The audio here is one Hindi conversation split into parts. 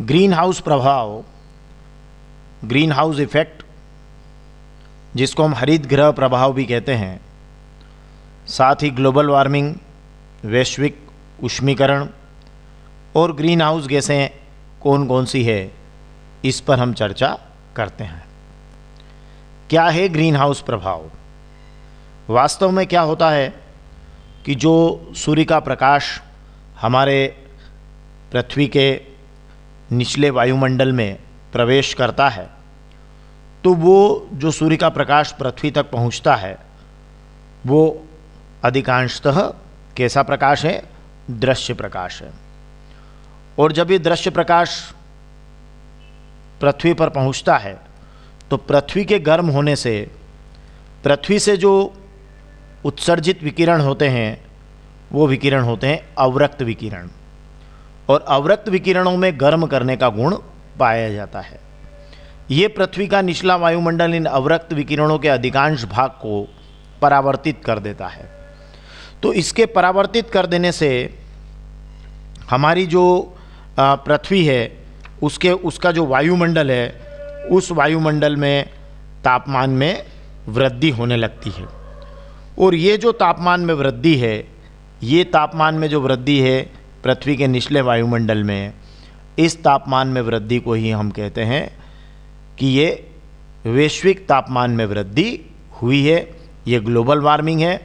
ग्रीन हाउस प्रभाव ग्रीन हाउस इफेक्ट जिसको हम हरित ग्रह प्रभाव भी कहते हैं साथ ही ग्लोबल वार्मिंग वैश्विक उष्मीकरण और ग्रीन हाउस गैसें कौन कौन सी है इस पर हम चर्चा करते हैं क्या है ग्रीन हाउस प्रभाव वास्तव में क्या होता है कि जो सूर्य का प्रकाश हमारे पृथ्वी के निचले वायुमंडल में प्रवेश करता है तो वो जो सूर्य का प्रकाश पृथ्वी तक पहुंचता है वो अधिकांशतः कैसा प्रकाश है दृश्य प्रकाश है और जब ये दृश्य प्रकाश पृथ्वी पर पहुंचता है तो पृथ्वी के गर्म होने से पृथ्वी से जो उत्सर्जित विकिरण होते हैं वो विकिरण होते हैं अवरक्त विकिरण और अवरक्त विकिरणों में गर्म करने का गुण पाया जाता है ये पृथ्वी का निचला वायुमंडल इन अवरक्त विकिरणों के अधिकांश भाग को परावर्तित कर देता है तो इसके परावर्तित कर देने से हमारी जो पृथ्वी है उसके उसका जो वायुमंडल है उस वायुमंडल में तापमान में वृद्धि होने लगती है और ये जो तापमान में वृद्धि है ये तापमान में जो वृद्धि है पृथ्वी के निचले वायुमंडल में इस तापमान में वृद्धि को ही हम कहते हैं कि ये वैश्विक तापमान में वृद्धि हुई है ये ग्लोबल वार्मिंग है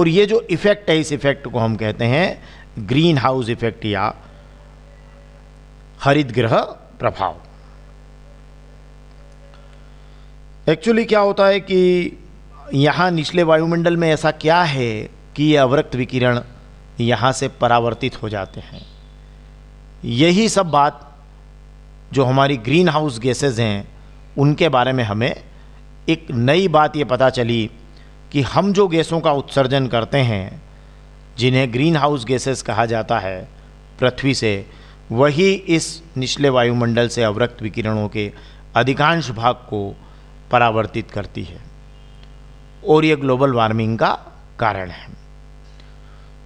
और ये जो इफ़ेक्ट है इस इफ़ेक्ट को हम कहते हैं ग्रीन हाउस इफ़ेक्ट या हरित ग्रह प्रभाव एक्चुअली क्या होता है कि यहाँ निचले वायुमंडल में ऐसा क्या है कि ये अवरक्त विकिरण यहाँ से परावर्तित हो जाते हैं यही सब बात जो हमारी ग्रीन हाउस गैसेज हैं उनके बारे में हमें एक नई बात ये पता चली कि हम जो गैसों का उत्सर्जन करते हैं जिन्हें ग्रीन हाउस गैसेस कहा जाता है पृथ्वी से वही इस निचले वायुमंडल से अवरक्त विकिरणों के अधिकांश भाग को परावर्तित करती है और ये ग्लोबल वार्मिंग का कारण है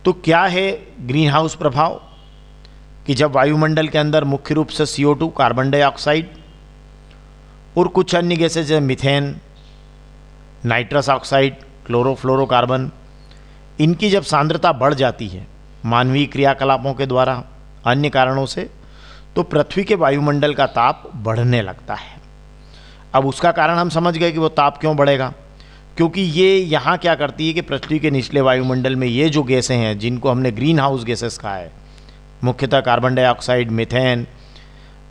तो क्या है ग्रीन हाउस प्रभाव कि जब वायुमंडल के अंदर मुख्य रूप से टू कार्बन डाइऑक्साइड और कुछ अन्य गैसेज जैसे मिथेन नाइट्रस ऑक्साइड क्लोरोफ्लोरोकार्बन इनकी जब सांद्रता बढ़ जाती है मानवीय क्रियाकलापों के द्वारा अन्य कारणों से तो पृथ्वी के वायुमंडल का ताप बढ़ने लगता है अब उसका कारण हम समझ गए कि वो ताप क्यों बढ़ेगा क्योंकि ये यहाँ क्या करती है कि पृथ्वी के निचले वायुमंडल में ये जो गैसें हैं जिनको हमने ग्रीन हाउस गैसेस कहा है मुख्यतः carbon dioxide methane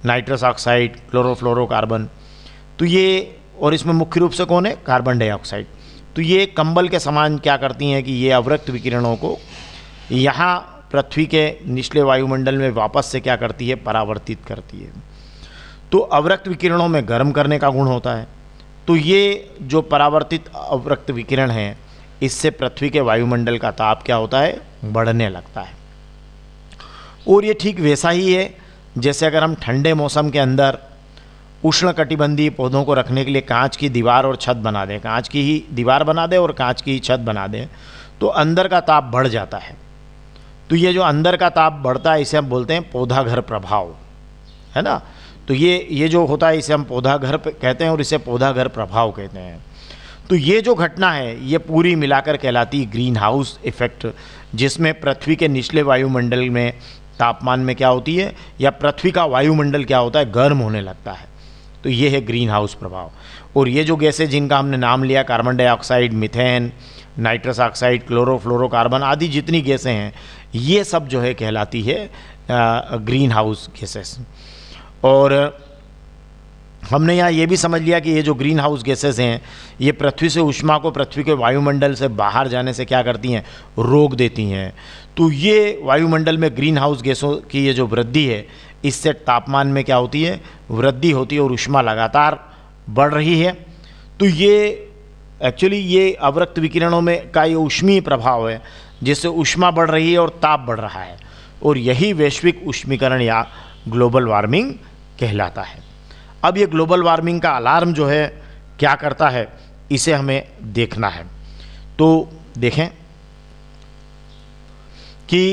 nitrous oxide chlorofluorocarbon तो ये और इसमें मुख्य रूप से कौन है कार्बन डाइऑक्साइड तो ये कंबल के समान क्या करती हैं कि ये अवरक्त विकिरणों को यहाँ पृथ्वी के निचले वायुमंडल में वापस से क्या करती है परावर्तित करती है तो अवरक्त विकिरणों में गर्म करने का गुण होता है तो ये जो परावर्तित अवरक्त विकिरण है इससे पृथ्वी के वायुमंडल का ताप क्या होता है बढ़ने लगता है और ये ठीक वैसा ही है जैसे अगर हम ठंडे मौसम के अंदर उष्ण कटिबंधीय पौधों को रखने के लिए कांच की दीवार और छत बना दें कांच की ही दीवार बना दें और कांच की ही छत बना दें तो अंदर का ताप बढ़ जाता है तो ये जो अंदर का ताप बढ़ता है इसे हम बोलते हैं पौधा घर प्रभाव है ना तो ये ये जो होता है इसे हम पौधा घर कहते हैं और इसे पौधा घर प्रभाव कहते हैं तो ये जो घटना है ये पूरी मिलाकर कहलाती ग्रीन हाउस इफ़ेक्ट जिसमें पृथ्वी के निचले वायुमंडल में तापमान में क्या होती है या पृथ्वी का वायुमंडल क्या होता है गर्म होने लगता है तो ये है ग्रीन हाउस प्रभाव और ये जो गैसें जिनका हमने नाम लिया carbon dioxide methane nitrous oxide chlorofluorocarbon आदि जितनी गैसें हैं ये सब जो है कहलाती है ग्रीन हाउस गैसेस और हमने यहाँ ये भी समझ लिया कि ये जो ग्रीन हाउस गैसेस हैं ये पृथ्वी से उष्मा को पृथ्वी के वायुमंडल से बाहर जाने से क्या करती हैं रोक देती हैं तो ये वायुमंडल में ग्रीन हाउस गैसों की ये जो वृद्धि है इससे तापमान में क्या होती है वृद्धि होती है और उष्मा लगातार बढ़ रही है तो ये एक्चुअली ये अवरक्त विकिरणों में का ये उष्मीय प्रभाव है जिससे उष्मा बढ़ रही है और ताप बढ़ रहा है और यही वैश्विक उष्मीकरण या ग्लोबल वार्मिंग कहलाता है अब ये ग्लोबल वार्मिंग का अलार्म जो है क्या करता है इसे हमें देखना है तो देखें कि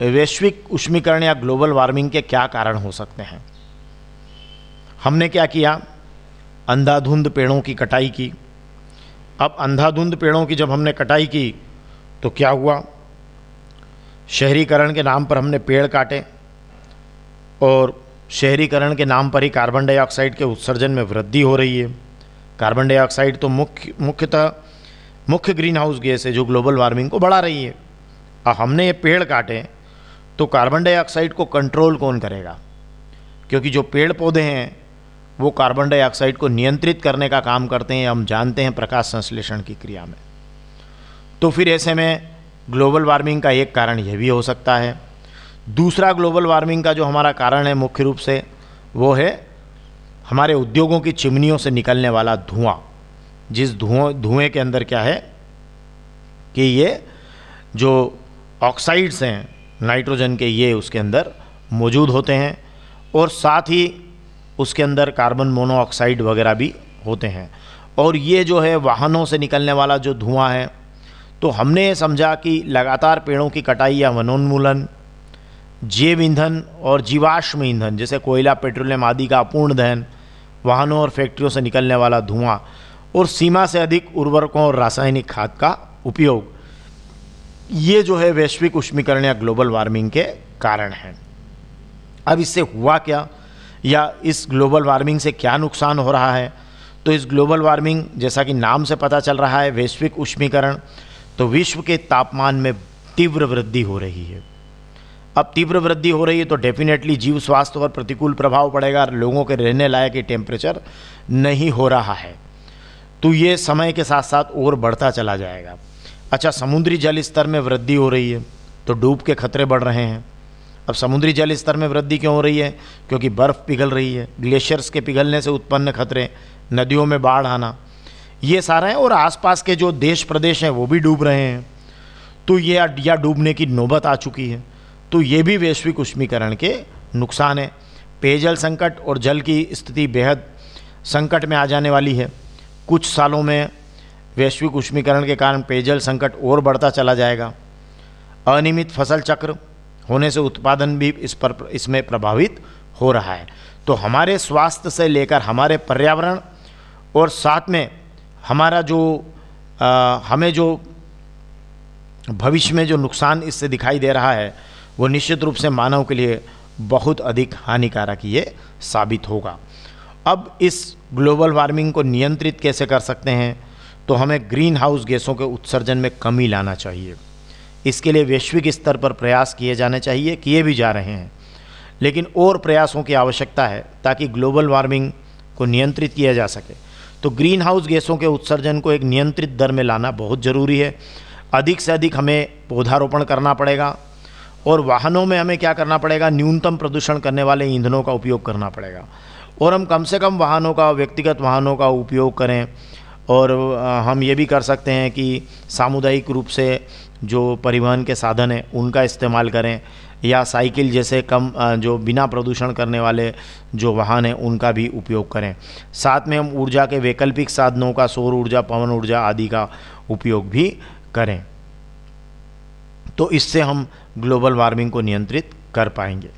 वैश्विक उष्मीकरण या ग्लोबल वार्मिंग के क्या कारण हो सकते हैं हमने क्या किया अंधाधुंध पेड़ों की कटाई की अब अंधाधुंध पेड़ों की जब हमने कटाई की तो क्या हुआ शहरीकरण के नाम पर हमने पेड़ काटे और शहरीकरण के नाम पर ही कार्बन डाइऑक्साइड के उत्सर्जन में वृद्धि हो रही है कार्बन डाइऑक्साइड तो मुख्य मुख्यतः मुख्य ग्रीन हाउस गैस है जो ग्लोबल वार्मिंग को बढ़ा रही है और हमने ये पेड़ काटे तो कार्बन डाइऑक्साइड को कंट्रोल कौन करेगा क्योंकि जो पेड़ पौधे हैं वो कार्बन डाइऑक्साइड को नियंत्रित करने का काम करते हैं हम जानते हैं प्रकाश संश्लेषण की क्रिया में तो फिर ऐसे में ग्लोबल वार्मिंग का एक कारण यह भी हो सकता है दूसरा ग्लोबल वार्मिंग का जो हमारा कारण है मुख्य रूप से वो है हमारे उद्योगों की चिमनियों से निकलने वाला धुआं जिस धुओं धुएं के अंदर क्या है कि ये जो ऑक्साइड्स हैं नाइट्रोजन के ये उसके अंदर मौजूद होते हैं और साथ ही उसके अंदर कार्बन मोनोऑक्साइड वगैरह भी होते हैं और ये जो है वाहनों से निकलने वाला जो धुआं है तो हमने समझा कि लगातार पेड़ों की कटाई या वनोन्मूलन जैव ईंधन और जीवाश्म ईंधन जैसे कोयला पेट्रोलियम आदि का अपूर्ण दहन वाहनों और फैक्ट्रियों से निकलने वाला धुआं और सीमा से अधिक उर्वरकों और रासायनिक खाद का उपयोग ये जो है वैश्विक उष्मीकरण या ग्लोबल वार्मिंग के कारण हैं अब इससे हुआ क्या या इस ग्लोबल वार्मिंग से क्या नुकसान हो रहा है तो इस ग्लोबल वार्मिंग जैसा कि नाम से पता चल रहा है वैश्विक उष्मीकरण तो विश्व के तापमान में तीव्र वृद्धि हो रही है अब तीव्र वृद्धि हो रही है तो डेफिनेटली जीव स्वास्थ्य पर प्रतिकूल प्रभाव पड़ेगा लोगों के रहने लायक ये टेम्परेचर नहीं हो रहा है तो ये समय के साथ साथ और बढ़ता चला जाएगा अच्छा समुद्री जल स्तर में वृद्धि हो रही है तो डूब के खतरे बढ़ रहे हैं अब समुद्री जल स्तर में वृद्धि क्यों हो रही है क्योंकि बर्फ़ पिघल रही है ग्लेशियर्स के पिघलने से उत्पन्न खतरे नदियों में बाढ़ आना ये सारा है और आसपास के जो देश प्रदेश हैं वो भी डूब रहे हैं तो ये या डूबने की नौबत आ चुकी है तो ये भी वैश्विक उष्मीकरण के नुकसान है पेयजल संकट और जल की स्थिति बेहद संकट में आ जाने वाली है कुछ सालों में वैश्विक उष्मीकरण के कारण पेयजल संकट और बढ़ता चला जाएगा अनियमित फसल चक्र होने से उत्पादन भी इस पर इसमें प्रभावित हो रहा है तो हमारे स्वास्थ्य से लेकर हमारे पर्यावरण और साथ में हमारा जो आ, हमें जो भविष्य में जो नुकसान इससे दिखाई दे रहा है वो निश्चित रूप से मानव के लिए बहुत अधिक हानिकारक ये साबित होगा अब इस ग्लोबल वार्मिंग को नियंत्रित कैसे कर सकते हैं तो हमें ग्रीन हाउस गैसों के उत्सर्जन में कमी लाना चाहिए इसके लिए वैश्विक स्तर पर प्रयास किए जाने चाहिए किए भी जा रहे हैं लेकिन और प्रयासों की आवश्यकता है ताकि ग्लोबल वार्मिंग को नियंत्रित किया जा सके तो ग्रीन हाउस गैसों के उत्सर्जन को एक नियंत्रित दर में लाना बहुत ज़रूरी है अधिक से अधिक हमें पौधारोपण करना पड़ेगा और वाहनों में हमें क्या करना पड़ेगा न्यूनतम प्रदूषण करने वाले ईंधनों का उपयोग करना पड़ेगा और हम कम से कम वाहनों का व्यक्तिगत वाहनों का उपयोग करें और हम ये भी कर सकते हैं कि सामुदायिक रूप से जो परिवहन के साधन हैं उनका इस्तेमाल करें या साइकिल जैसे कम जो बिना प्रदूषण करने वाले जो वाहन हैं उनका भी उपयोग करें साथ में हम ऊर्जा के वैकल्पिक साधनों का सौर ऊर्जा पवन ऊर्जा आदि का उपयोग भी करें तो इससे हम ग्लोबल वार्मिंग को नियंत्रित कर पाएंगे